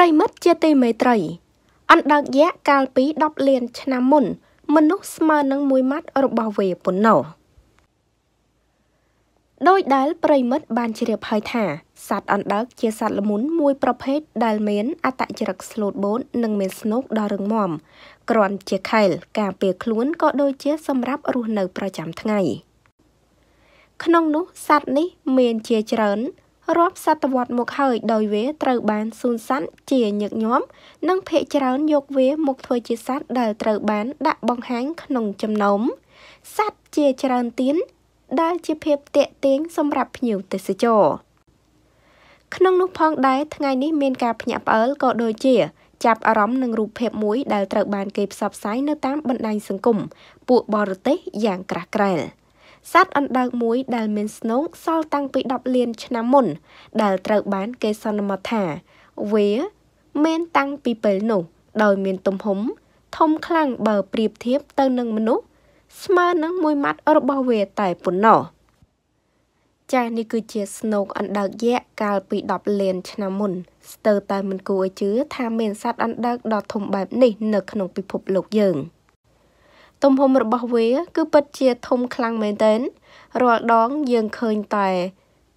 រិមិត្តជាទីមេត្រីអណ្ដើកយៈកាលពី10លានឆ្នាំមុន មនុស្សស្មើនឹងមួយម៉ាត់របស់វេប៉ុណ្ណោះដោយដែលប្រិមិត្តបានជ្រាបហើយថាសត្វអណ្ដើកជាសត្វល្មុនមួយប្រភេទដែលមានអត្តចរិតស្លូតបូតនិងមានស្នូកដ៏រឹងមាំគ្រាន់ជាខែលការពារខ្លួនក៏ដូចជាសម្រាប់រស់នៅប្រចាំថ្ងៃ ក្នុងនោះសត្វនេះមានជាច្រើនរាប់សតវត្សមកហើយដោយវាត្រូវបានសួនសัตว์ជាញឹកញាប់និងភ ieck ច្រើនយកវាមកធ្វើជាសត្វដែលត្រូវ បាន ដាក់បង្ហាញក្នុងចំណោមសត្វជាច្រើនទៀតដែលជាភាពតាក់ទាញសម្រាប់ភ្ញៀវទេសចរក្នុងនោះផងដែរថ្ងៃនេះមានការភ្ញាក់ផ្អើលក៏ដូចជា ចាប់អារម្មណ៍នឹងរូបភាពមួយដែលត្រូវបានគេផ្សព្វផ្សាយនៅតាមបណ្ដាញសង្គមពួកបរទេសយ៉ាងក្រាស់ក្រែល។សត្វអណ្ដើកមួយដែលមានស្នូកសល់តាំងពី10លានឆ្នាំមុន ដែលត្រូវបានគេសន្មតថាវាមានតាំងពីពេលនោះ ដោយមានទំហំធំខ្លាំងបើប្រៀបធៀបទៅនឹងមនុស្សស្មើនឹងមួយម៉ាត់របស់វាតែប៉ុណ្ណោះចាស់នេះគឺជាស្នូកអណ្ដើកយក្សកាលពី10លានឆ្នាំមុនស្ទើរតែមិនគួរឲ្យជឿថាមានសត្វអណ្ដើកដ៏ធំបែបនេះនៅក្នុងពិភពលោកយើង។ទំហំរបស់វា គឺ ពិតជាធំខ្លាំងមែនទែនរាល់ដងយើងឃើញតែ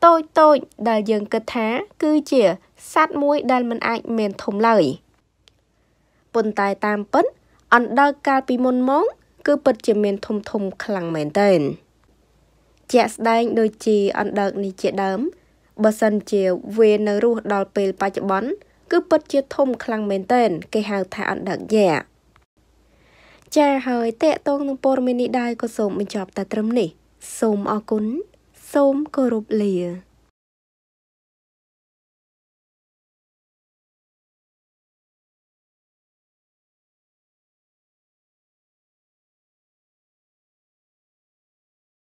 តូចតូចដែលយើងគិតថា គឺជាសត្វមួយដែលមិនអាចមានធំឡើយប៉ុន្តែតាមពិតអណ្ដើកកាលពីមុនមកគឺពិតជាមានធំធំខ្លាំងមែនទែនជាក់ស្ដែងដូចជាអណ្ដើកនេះជាដើមបើសិនជាវានៅរស់ដល់ពេល បច្ចុប្បន្នគឺពិតជាធំខ្លាំងមែនទែនគេហៅថាអណ្ដើកយ៉ាចាហើយតេតងនឹងព័ត៌មាននេះដែរក៏សូមបញ្ចប់តែត្រឹមនេះ សូមអរគុណសូមគោរពលា